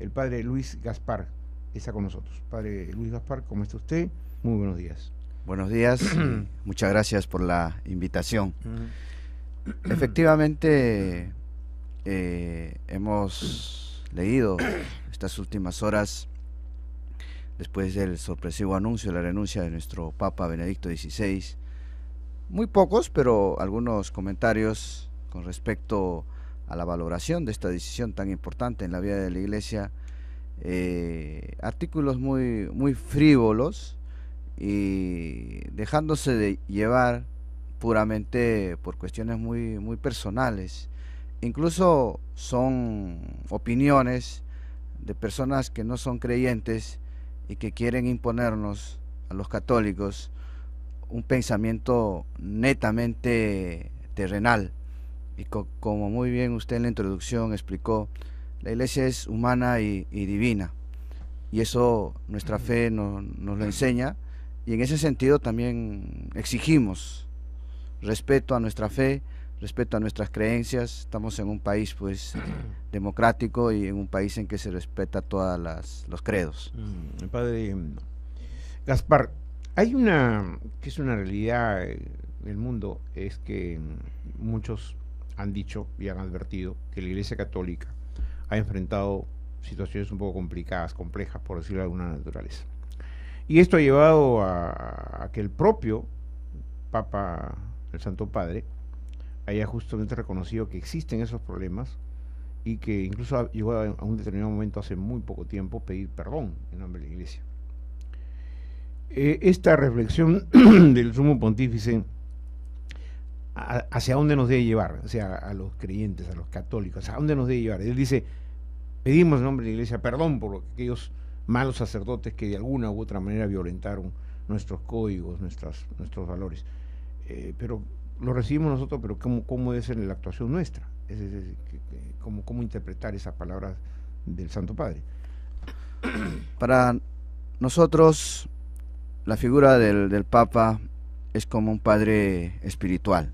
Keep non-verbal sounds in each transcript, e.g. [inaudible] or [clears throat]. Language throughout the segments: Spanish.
el padre Luis Gaspar. Está con nosotros. Padre Luis Gaspar, ¿cómo está usted? Muy buenos días. Buenos días, [clears throat] muchas gracias por la invitación. Efectivamente, eh, hemos leído estas últimas horas, después del sorpresivo anuncio de la renuncia de nuestro Papa Benedicto XVI, muy pocos, pero algunos comentarios con respecto a a la valoración de esta decisión tan importante en la vida de la Iglesia, eh, artículos muy, muy frívolos y dejándose de llevar puramente por cuestiones muy, muy personales. Incluso son opiniones de personas que no son creyentes y que quieren imponernos a los católicos un pensamiento netamente terrenal y como muy bien usted en la introducción explicó, la iglesia es humana y, divina. Y eso nuestra fe nos lo enseña. Y en ese sentido también exigimos respeto a nuestra fe, respeto a nuestras creencias. Estamos en un país pues [coughs] democrático y en un país en que se respeta todos los credos. Mm, padre mm, Gaspar, hay una que es una realidad eh, del mundo, es que mm, muchos han dicho y han advertido que la Iglesia Católica ha enfrentado situaciones un poco complicadas, complejas, por decirlo de alguna naturaleza. Y esto ha llevado a, que el propio Papa, el Santo Padre, haya justamente reconocido que existen esos problemas y que incluso llegó a, un determinado momento hace muy poco tiempo pedir perdón en nombre de la Iglesia. Eh, esta reflexión [clears throat] del sumo pontífice hacia dónde nos debe llevar, o sea, a los creyentes, a los católicos, a dónde nos debe llevar. Él dice, pedimos en nombre de la iglesia perdón por aquellos malos sacerdotes que de alguna u otra manera violentaron nuestros códigos, nuestras, nuestros valores. Eh, pero lo recibimos nosotros, pero ¿cómo, es debe la actuación nuestra? Es, ¿cómo, interpretar esas palabras del Santo Padre? Para nosotros, la figura del, del Papa es como un padre espiritual.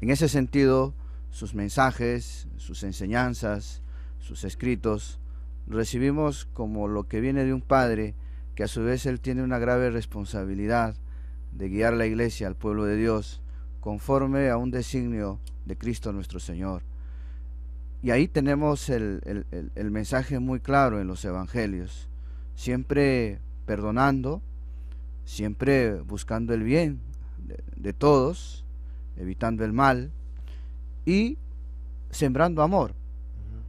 En ese sentido, sus mensajes, sus enseñanzas, sus escritos, recibimos como lo que viene de un padre que a su vez él tiene una grave responsabilidad de guiar la iglesia al pueblo de Dios conforme a un designio de Cristo nuestro Señor. Y ahí tenemos el, mensaje muy claro en los evangelios, siempre perdonando, siempre buscando el bien de todos, evitando el mal y sembrando amor.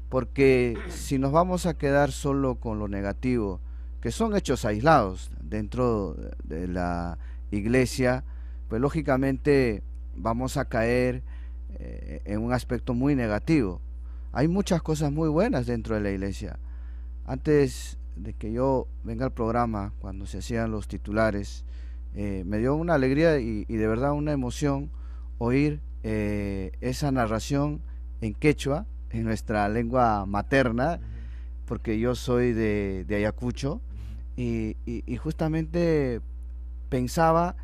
Porque si nos vamos a quedar solo con lo negativo, que son hechos aislados dentro de la iglesia, pues lógicamente vamos a caer eh, en un aspecto muy negativo. Hay muchas cosas muy buenas dentro de la iglesia. Antes de que yo venga al programa, cuando se hacían los titulares, eh, me dio una alegría y de verdad una emoción oír eh, esa narración en quechua, en nuestra lengua materna, porque yo soy de, Ayacucho, y, justamente pensaba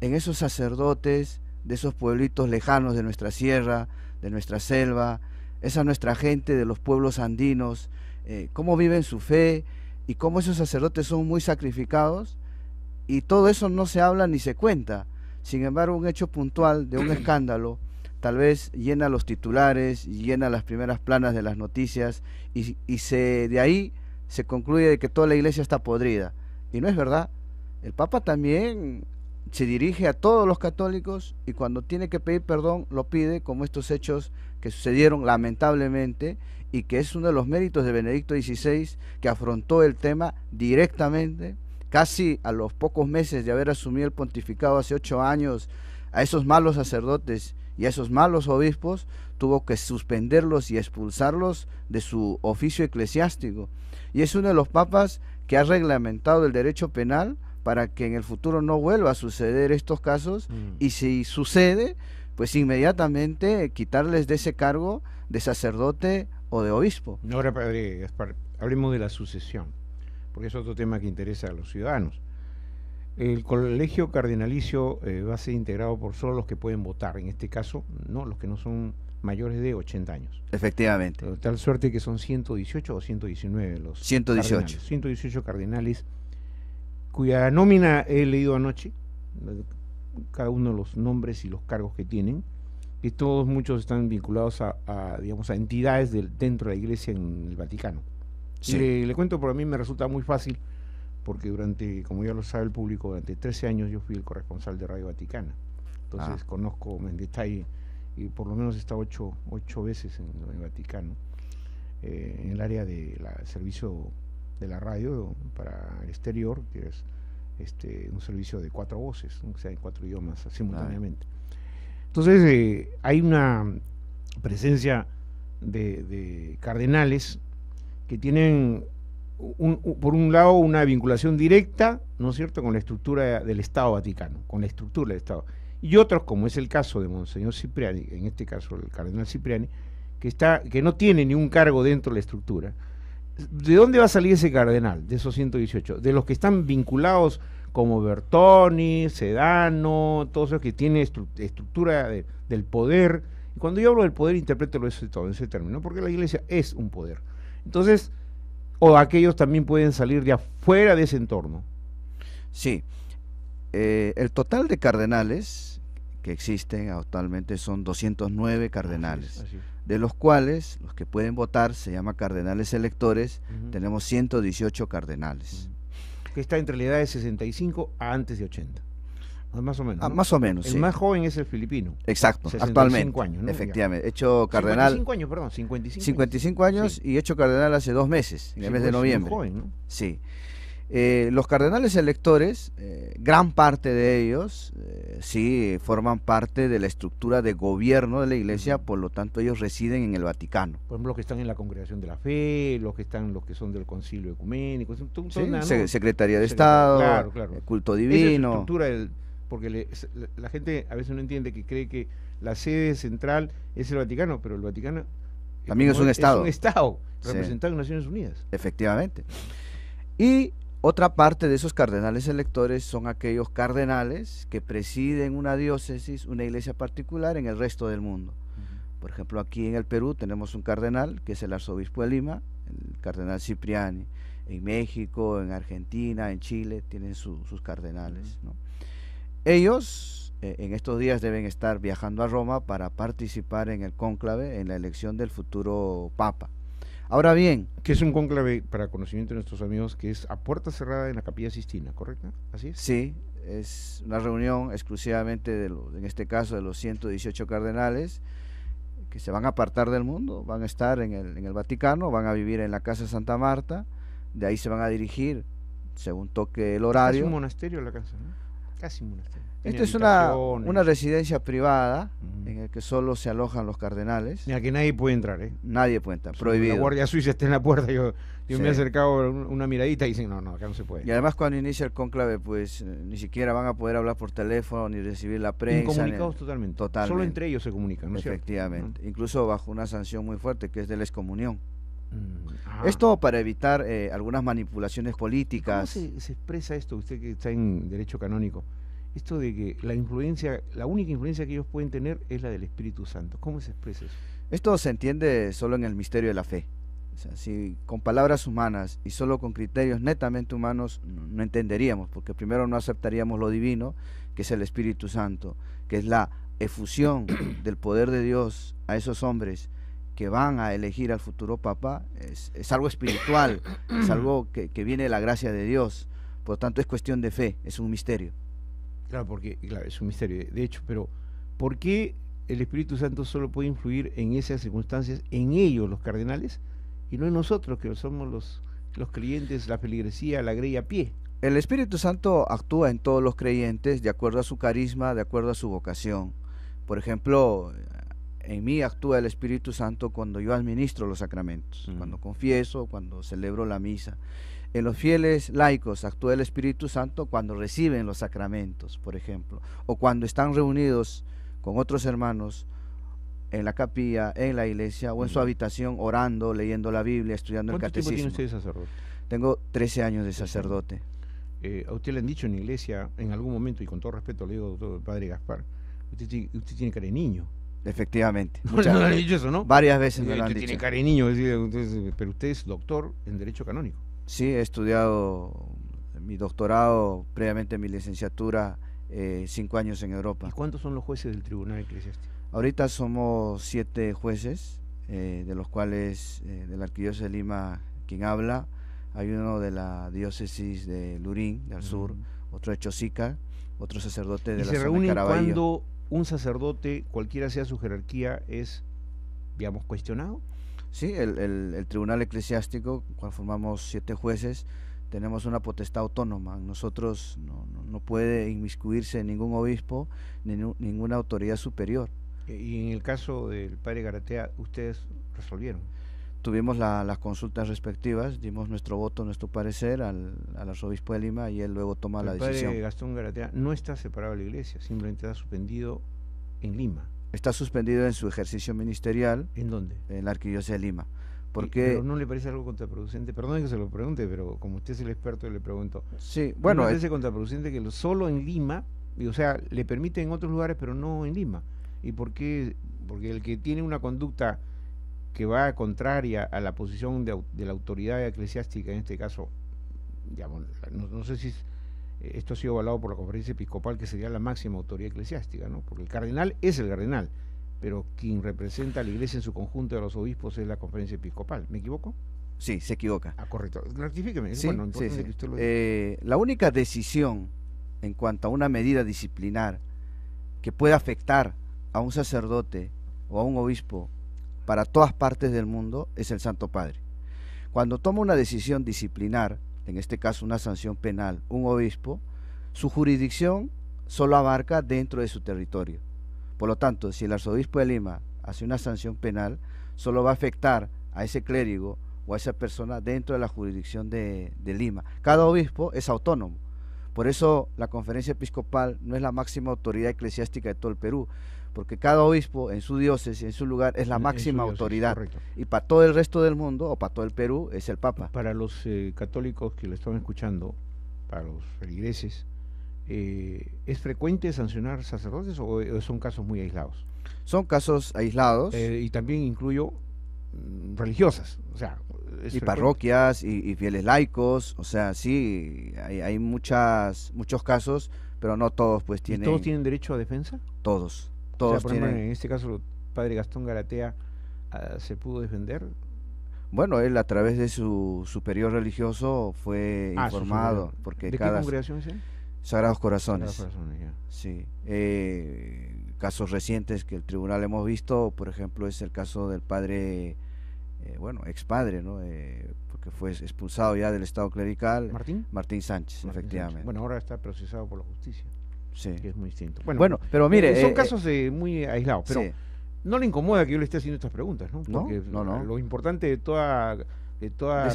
en esos sacerdotes de esos pueblitos lejanos de nuestra sierra, de nuestra selva, esa nuestra gente de los pueblos andinos, eh, cómo viven su fe y cómo esos sacerdotes son muy sacrificados, y todo eso no se habla ni se cuenta sin embargo, un hecho puntual de un escándalo tal vez llena los titulares, llena las primeras planas de las noticias y, se, de ahí se concluye de que toda la iglesia está podrida. Y no es verdad. El Papa también se dirige a todos los católicos y cuando tiene que pedir perdón lo pide, como estos hechos que sucedieron lamentablemente y que es uno de los méritos de Benedicto XVI que afrontó el tema directamente casi a los pocos meses de haber asumido el pontificado hace ocho años, a esos malos sacerdotes y a esos malos obispos tuvo que suspenderlos y expulsarlos de su oficio eclesiástico. Y es uno de los papas que ha reglamentado el derecho penal para que en el futuro no vuelva a suceder estos casos mm. y si sucede, pues inmediatamente quitarles de ese cargo de sacerdote o de obispo. Ahora, padre, hablemos de la sucesión porque es otro tema que interesa a los ciudadanos. El colegio cardenalicio eh, va a ser integrado por solo los que pueden votar, en este caso, no los que no son mayores de 80 años. Efectivamente. tal suerte que son 118 o 119 los 118. 118 cardinales cuya nómina he leído anoche, cada uno de los nombres y los cargos que tienen, y todos muchos están vinculados a, a digamos, a entidades del, dentro de la iglesia en el Vaticano. Le, cuento, porque a mí me resulta muy fácil, porque durante, como ya lo sabe el público, durante 13 años yo fui el corresponsal de Radio Vaticana. Entonces ah. conozco en detalle, y por lo menos he estado ocho, ocho veces en, el Vaticano, eh, en el área del servicio de la radio para el exterior, que es este, un servicio de cuatro voces, o sea, en cuatro idiomas simultáneamente. Ah. Entonces, eh, hay una presencia de, de cardenales que tienen, por un lado, una vinculación directa, ¿no es cierto?, con la estructura del Estado Vaticano, con la estructura del Estado. Y otros, como es el caso de Monseñor Cipriani, en este caso el Cardenal Cipriani, que, está, que no tiene ni un cargo dentro de la estructura. ¿De dónde va a salir ese cardenal, de esos 118? De los que están vinculados como Bertoni, Sedano, todos esos que tienen estructura del poder. Y cuando yo hablo del poder, interpreto eso todo, en ese término, porque la iglesia es un poder. Entonces, o aquellos también pueden salir de afuera de ese entorno. Sí. Eh, el total de cardenales que existen actualmente son 209 cardenales, de los cuales los que pueden votar se llama cardenales electores, tenemos 118 cardenales. Que está entre la edad de 65 a antes de 80. Ah, más o menos. Ah, más o menos. El más joven es el filipino. Exacto, 65 actualmente. años, ¿no? Efectivamente. Hecho cardenal. 55 años, perdón, 55. 55 años, y hecho cardenal hace dos meses, en el mes de noviembre. Sí. Eh, los cardenales electores, eh, gran parte de ellos, eh, sí, forman parte de la estructura de gobierno de la Iglesia, por lo tanto ellos residen en el Vaticano. Por ejemplo, los que están en la Congregación de la Fe, los que están, los que son del Concilio Ecuménico, Secretaría de Estado, culto divino porque la gente a veces no entiende que cree que la sede central es el Vaticano, pero el Vaticano también es un Estado. Es un Estado representado a en Naciones Unidas. Efectivamente. Y otra parte de esos cardenales electores son aquellos cardenales que presiden una diócesis, una iglesia particular en el resto del mundo. Por ejemplo, aquí en el Perú tenemos un cardenal que es el arzobispo de Lima, el cardenal Cipriani. En México, en Argentina, en Chile tienen sus cardenales. Ellos eh, en estos días deben estar viajando a Roma para participar en el cónclave, en la elección del futuro Papa. Ahora bien. Que es un cónclave, para conocimiento de nuestros amigos, que es a puerta cerrada en la Capilla Sistina, ¿correcto? ¿Así es? Sí, es una reunión exclusivamente, de en este caso, de los 118 cardenales que se van a apartar del mundo, van a estar en el, en el Vaticano, van a vivir en la Casa Santa Marta, de ahí se van a dirigir según toque el horario. Es un monasterio la casa, ¿no? Esta es una, residencia privada en la que solo se alojan los cardenales. En la que nadie puede entrar, ¿eh? Nadie puede entrar, prohibido. La Guardia Suiza está en la puerta, yo, me he acercado una miradita y dicen, no, no, acá no se puede. Y además cuando inicia el cónclave, pues eh, ni siquiera van a poder hablar por teléfono ni recibir la prensa. Comunicados totalmente. totalmente. Solo entre ellos se comunican, ¿no Efectivamente. Incluso bajo una sanción muy fuerte que es de la excomunión. Mm, esto para evitar eh, algunas manipulaciones políticas. ¿Cómo se, expresa esto? Usted que está en derecho canónico esto de que la influencia, la única influencia que ellos pueden tener es la del Espíritu Santo. ¿Cómo se expresa eso? Esto se entiende solo en el misterio de la fe. con palabras humanas y solo con criterios netamente humanos no entenderíamos, porque primero no aceptaríamos lo divino, que es el Espíritu Santo, que es la efusión [coughs] del poder de Dios a esos hombres que van a elegir al futuro Papa, es, algo espiritual, es [coughs] algo que, que viene de la gracia de Dios. Por lo tanto, es cuestión de fe, es un misterio. Claro, porque es un misterio, de hecho, pero ¿por qué el Espíritu Santo solo puede influir en esas circunstancias, en ellos los cardenales, y no en nosotros, que somos los, los creyentes, la feligresía, la grey a pie? El Espíritu Santo actúa en todos los creyentes de acuerdo a su carisma, de acuerdo a su vocación. Por ejemplo, en mí actúa el Espíritu Santo cuando yo administro los sacramentos, mm. cuando confieso, cuando celebro la misa en los fieles laicos actúa el Espíritu Santo cuando reciben los sacramentos, por ejemplo, o cuando están reunidos con otros hermanos en la capilla, en la iglesia o en su habitación orando, leyendo la Biblia, estudiando el catecismo. ¿Cuánto tiene usted sacerdote? Tengo 13 años de sacerdote. Eh, a usted le han dicho en iglesia, en algún momento, y con todo respeto le digo, padre Gaspar, usted, tiene cara de niño. Efectivamente. [laughs] No, le dicho eso, ¿no? Varias veces me lo han dicho. Usted tiene cara de niño, pero usted es doctor en Derecho Canónico. Sí, he estudiado mi doctorado, previamente mi licenciatura, eh, cinco años en Europa. ¿Y cuántos son los jueces del Tribunal Eclesiástico? Ahorita somos siete jueces, eh, de los cuales eh, de la Arquidiócesis de Lima, quien habla, hay uno de la diócesis de Lurín, del sur, otro de Chosica, otro sacerdote de la se zona cuando un sacerdote, cualquiera sea su jerarquía, es, digamos, cuestionado? Sí, el, el, Tribunal Eclesiástico, cuando formamos siete jueces, tenemos una potestad autónoma. Nosotros no, no, puede inmiscuirse ningún obispo ni ninguna autoridad superior. E-, y en el caso del padre Garatea, ¿ustedes resolvieron? Tuvimos las consultas respectivas, dimos nuestro voto, nuestro parecer al, arzobispo de Lima y él luego toma la decisión. El padre Gastón Garatea no está separado de la iglesia, simplemente está suspendido en Lima está suspendido en su ejercicio ministerial. ¿En dónde? En la Arquidiócesis de Lima. Porque, no le parece algo contraproducente, perdón que se lo pregunte, pero como usted es el experto, le pregunto. Sí, bueno. ¿No le eh, parece contraproducente que solo en Lima, y, o sea, le permite en otros lugares, pero no en Lima? ¿Y por qué? Porque el que tiene una conducta que va contraria a la posición de, la autoridad eclesiástica, en este caso, digamos, no, no sé si es eh, esto ha sido avalado por la conferencia episcopal, que sería la máxima autoridad eclesiástica, ¿no? porque el cardenal es el cardenal, pero quien representa a la iglesia en su conjunto de los obispos es la conferencia episcopal. ¿Me equivoco? Sí, se equivoca. Ah, correcto. Eh, la única decisión en cuanto a una medida disciplinar que pueda afectar a un sacerdote o a un obispo para todas partes del mundo es el Santo Padre. Cuando toma una decisión disciplinar, en este caso una sanción penal, un obispo, su jurisdicción solo abarca dentro de su territorio. Por lo tanto, si el arzobispo de Lima hace una sanción penal, solo va a afectar a ese clérigo o a esa persona dentro de la jurisdicción de, de Lima. Cada obispo es autónomo. Por eso la conferencia episcopal no es la máxima autoridad eclesiástica de todo el Perú, porque cada obispo en su diócesis, en su lugar, es la máxima autoridad. Y para todo el resto del mundo, o para todo el Perú, es el Papa. Para los eh, católicos que lo están escuchando, para los feligreses, eh, ¿es frecuente sancionar sacerdotes o, son casos muy aislados? Son casos aislados. Eh, y también incluyo mm, religiosas, o sea... y parroquias y, fieles laicos, o sea, sí, hay, muchas, muchos casos, pero no todos pues tienen... ¿Y ¿Todos tienen derecho a defensa? Todos en este caso, padre Gastón Garatea ah, se pudo defender. Bueno, él a través de su superior religioso fue ah, informado. Porque ¿De cada... qué congregación es Sagrados Corazones. Sagrados Corazones Sí. Eh, casos recientes que el tribunal hemos visto, por ejemplo, es el caso del padre, eh, bueno, expadre, ¿no? Eh, porque fue expulsado ya del Estado clerical. Martín. Martín Sánchez, efectivamente. Bueno, ahora está procesado por la justicia sí. que es muy distinto. Bueno, pero mire. Eh, son eh, casos eh, muy aislados, pero no le incomoda que yo le esté haciendo estas preguntas, ¿no? Porque no, lo importante de toda, de toda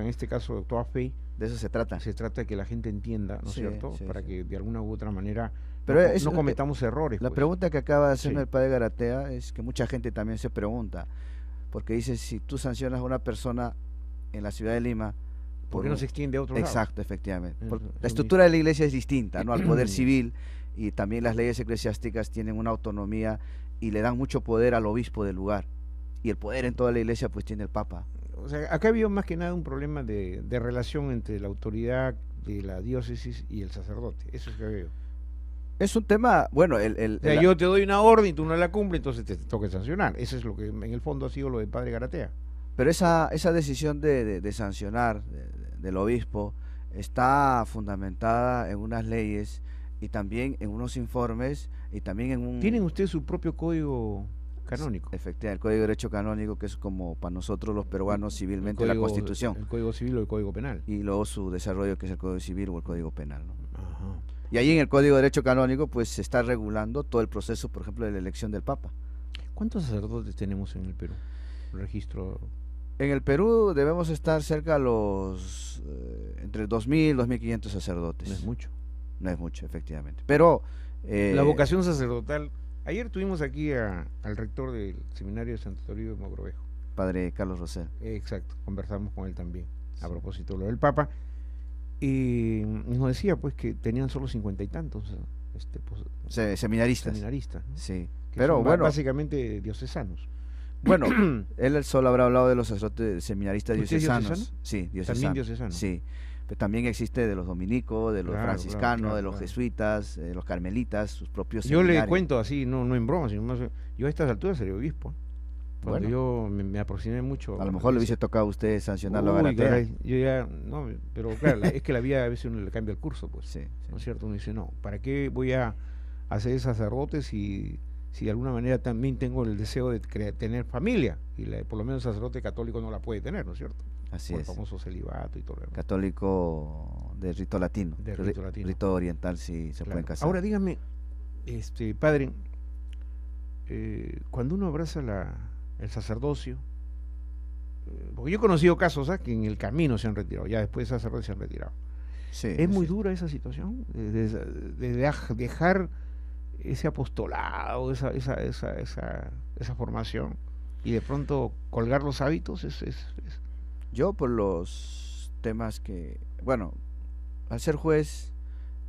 en este caso, toda fe. De eso se trata. Se trata de que la gente entienda, ¿no es cierto? Para que de alguna u otra manera no, cometamos errores. La pues. pregunta que acaba de hacerme el padre Garatea es que mucha gente también se pregunta, porque dice, si tú sancionas a una persona en la ciudad de Lima, ¿Por no se extiende a otro Exacto, efectivamente. la estructura de la iglesia es distinta, ¿no? Al poder [clears throat] civil y también las leyes eclesiásticas tienen una autonomía y le dan mucho poder al obispo del lugar. Y el poder en toda la iglesia pues tiene el Papa. O sea, acá habido más que nada un problema de, relación entre la autoridad de la diócesis y el sacerdote. Eso es que veo. Es un tema, bueno, el... yo te doy una orden y tú no la cumples, entonces te, te toca sancionar. Eso es lo que en el fondo ha sido lo de Padre Garatea. Pero esa, esa decisión de, sancionar del obispo está fundamentada en unas leyes y también en unos informes y también en un... ¿Tienen ustedes su propio código canónico? Efectivamente, el Código de Derecho Canónico, que es como para nosotros los peruanos civilmente la Constitución. El Código Civil o el Código Penal. Y luego su desarrollo, que es el Código Civil o el Código Penal. Y ahí en el Código de Derecho Canónico, pues se está regulando todo el proceso, por ejemplo, de la elección del Papa. ¿Cuántos sacerdotes tenemos en el Perú? Registro en el Perú debemos estar cerca a los eh, entre 2.000, 2.500 sacerdotes. No es mucho. No es mucho, efectivamente. Pero... Eh, la vocación sacerdotal. Ayer tuvimos aquí al rector del Seminario de Santo Toribio de Mogrovejo. Padre Carlos Rosel. Exacto, conversamos con él también a propósito de lo del Papa. Y nos decía pues que tenían solo cincuenta y tantos este, pues, seminaristas. Seminaristas. Sí. Pero bueno. Básicamente diocesanos. Bueno, [clears throat] él solo habrá hablado de los sacerdotes seminaristas diocesanos. Sí, diocesanos. También Sí. Pero también existe de los dominicos, de los franciscanos, de los jesuitas, de eh, los carmelitas, sus propios Yo le cuento así, no, no en broma, sino más, yo a estas alturas sería obispo. Cuando yo me, aproximé mucho. A lo mejor le hubiese tocado a usted sancionar la yo ya, no, pero claro, es que la vida a veces uno le cambia el curso, pues. [laughs] Sí, ¿No es cierto? Uno dice, no, ¿para qué voy a hacer sacerdotes y si de alguna manera también tengo el deseo de tener familia, y por lo menos el sacerdote católico no la puede tener, ¿no es cierto? Así es. El famoso celibato y todo lo Católico del rito latino. del rito oriental, si se pueden casar. Ahora dígame, este padre, eh, cuando uno abraza la, el sacerdocio, eh, porque yo he conocido casos ¿sabes? ¿ah? que en el camino se han retirado, ya después de sacerdotes se han retirado. es muy dura esa situación, eh, de, dejar ese apostolado, esa, esa, formación, y de pronto colgar los hábitos es, Yo por los temas que, bueno, al ser juez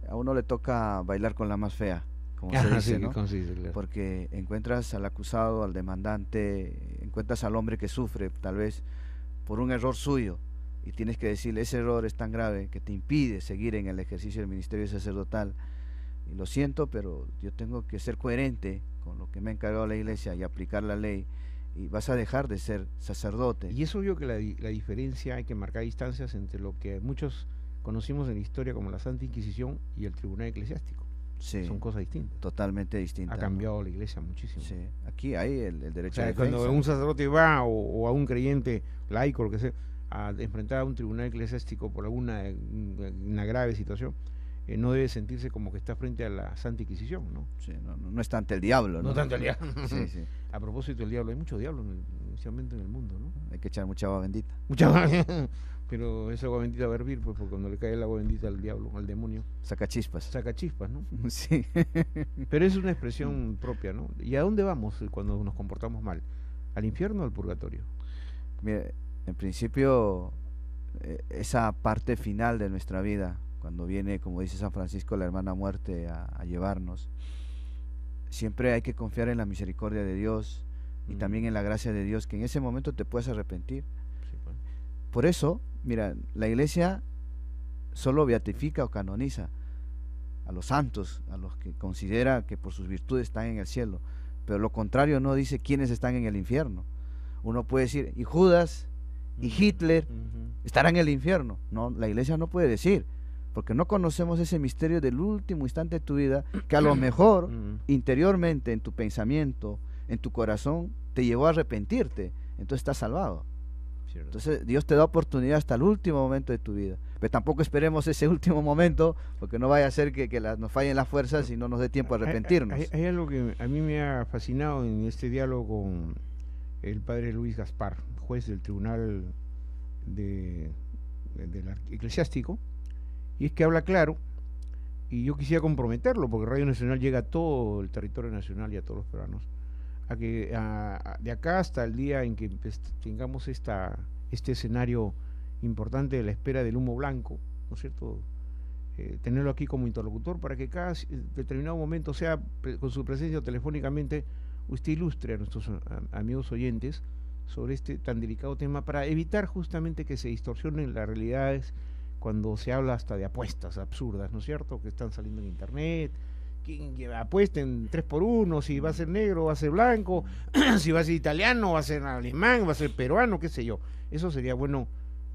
a uno le toca bailar con la más fea, como se [laughs] ah, dice, Porque encuentras al acusado, al demandante, encuentras al hombre que sufre tal vez por un error suyo y tienes que decirle ese error es tan grave que te impide seguir en el ejercicio del ministerio sacerdotal lo siento, pero yo tengo que ser coherente con lo que me ha encargado la iglesia y aplicar la ley y vas a dejar de ser sacerdote. Y es obvio que la, diferencia, hay que marcar distancias entre lo que muchos conocimos en la historia como la Santa Inquisición y el Tribunal Eclesiástico. Sí, Son cosas distintas. Totalmente distintas. Ha cambiado la iglesia muchísimo. Sí. Aquí hay el, derecho de sea, Cuando un sacerdote va o, a un creyente laico, lo que sea, a enfrentar a un tribunal eclesiástico por alguna mm, una grave situación, eh, no debe sentirse como que está frente a la Santa Inquisición, ¿no? Sí, no, no, es tanto el diablo, ¿no? No tanto el diablo. [laughs] sí, sí. A propósito del diablo, hay mucho diablo, en el, en el mundo, ¿no? Hay que echar mucha agua bendita. Mucha agua [laughs] Pero esa agua bendita va a hervir, pues, porque cuando le cae el agua bendita al diablo, al demonio. Saca chispas. Saca chispas, ¿no? [laughs] Sí. Pero es una expresión propia, ¿no? ¿Y a dónde vamos cuando nos comportamos mal? ¿Al infierno o al purgatorio? en principio, eh, esa parte final de nuestra vida cuando viene, como dice San Francisco, la hermana muerte a, llevarnos. Siempre hay que confiar en la misericordia de Dios y también en la gracia de Dios, que en ese momento te puedes arrepentir. Pues. Por eso, mira, la iglesia solo beatifica o canoniza a los santos, a los que considera que por sus virtudes están en el cielo, pero lo contrario no dice quiénes están en el infierno. Uno puede decir, y Judas, y Hitler estarán en el infierno. No, la iglesia no puede decir porque no conocemos ese misterio del último instante de tu vida, [clears throat] que a lo mejor mm. interiormente en tu pensamiento, en tu corazón, te llevó a arrepentirte, entonces estás salvado. Entonces Dios te da oportunidad hasta el último momento de tu vida. Pero tampoco esperemos ese [laughs] último momento, porque no vaya a ser que, nos fallen las fuerzas y no nos dé tiempo a arrepentirnos. Hay, algo que a mí me ha fascinado en este diálogo con el padre Luis Gaspar, juez del Tribunal Eclesiástico, y es que habla claro, y yo quisiera comprometerlo, porque Radio Nacional llega a todo el territorio nacional y a todos los peruanos, a que de acá hasta el día en que pues, tengamos esta, este escenario importante de la espera del humo blanco, ¿no es cierto? Eh, tenerlo aquí como interlocutor para que cada eh, determinado momento sea con su presencia telefónicamente usted ilustre a nuestros amigos oyentes sobre este tan delicado tema para evitar justamente que se distorsionen las realidades cuando se habla hasta de apuestas absurdas, ¿no es cierto?, que están saliendo en internet, quien apuesten tres por uno, si va a ser negro, va a ser blanco, [clears throat] si va a ser italiano, va a ser alemán, va a ser peruano, qué sé yo. Eso sería bueno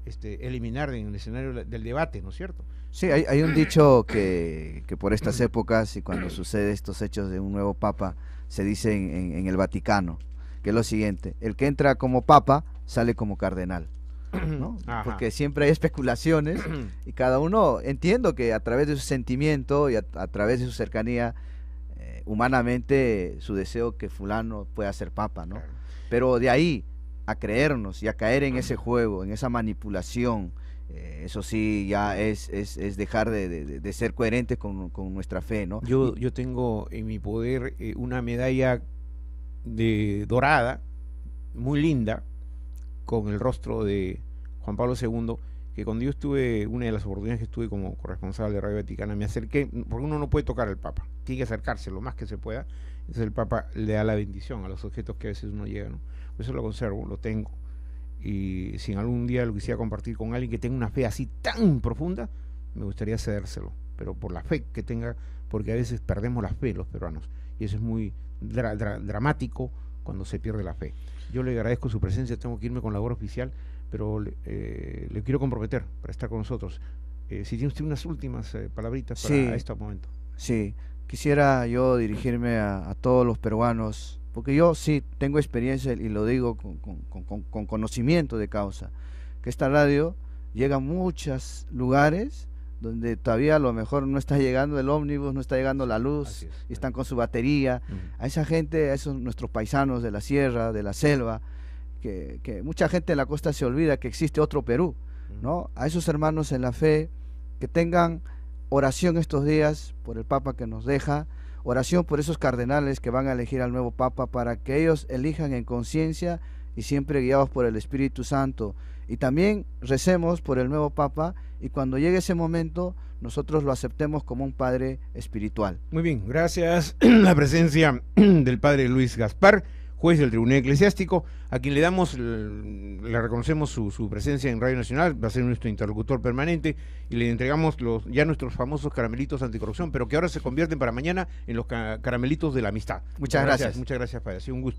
este, eliminar en el escenario del debate, ¿no es cierto? Sí, hay, un dicho que, que, por estas épocas y cuando sucede estos hechos de un nuevo papa, se dice en, en el Vaticano, que es lo siguiente, el que entra como papa sale como cardenal. [clears throat] Porque siempre hay especulaciones [clears throat] y cada uno entiendo que a través de su sentimiento y a, través de su cercanía, eh, humanamente su deseo que fulano pueda ser papa, ¿no? Pero de ahí a creernos y a caer en ese juego, en esa manipulación, eh, eso sí ya es, es, es dejar de, ser coherente con, nuestra fe, ¿no? Yo, yo tengo en mi poder eh, una medalla de dorada, muy linda, con el rostro de Juan Pablo II, que cuando yo estuve, una de las oportunidades que estuve como corresponsal de Radio Vaticana, me acerqué, porque uno no puede tocar al Papa, tiene que acercarse lo más que se pueda, entonces el Papa le da la bendición a los objetos que a veces uno llega, ¿no? eso lo conservo, lo tengo, y si algún día lo quisiera compartir con alguien que tenga una fe así tan profunda, me gustaría cedérselo, pero por la fe que tenga, porque a veces perdemos la fe los peruanos, y eso es muy dramático, cuando se pierde la fe. Yo le agradezco su presencia, tengo que irme con labor oficial, pero eh, le quiero comprometer para estar con nosotros. Eh, si tiene usted unas últimas eh, palabritas para este momento. Sí, quisiera yo dirigirme a, todos los peruanos, porque yo sí tengo experiencia y lo digo con, con, con, con conocimiento de causa, que esta radio llega a muchos lugares donde todavía a lo mejor no está llegando el ómnibus, no está llegando la luz, y están con su batería. A esa gente, a esos nuestros paisanos de la sierra, de la selva, que, mucha gente en la costa se olvida que existe otro Perú, ¿no? A esos hermanos en la fe, que tengan oración estos días por el Papa que nos deja, oración por esos cardenales que van a elegir al nuevo Papa para que ellos elijan en conciencia y siempre guiados por el Espíritu Santo y también recemos por el nuevo Papa y cuando llegue ese momento nosotros lo aceptemos como un padre espiritual. Muy bien, gracias [clears throat] la presencia [clears throat] del padre Luis Gaspar, juez del Tribunal Eclesiástico, a quien le damos, le reconocemos su, presencia en Radio Nacional, va a ser nuestro interlocutor permanente y le entregamos los, ya nuestros famosos caramelitos anticorrupción, pero que ahora se convierten para mañana en los caramelitos de la amistad. Muchas, gracias. gracias. Muchas gracias, padre. Ha sido un gusto.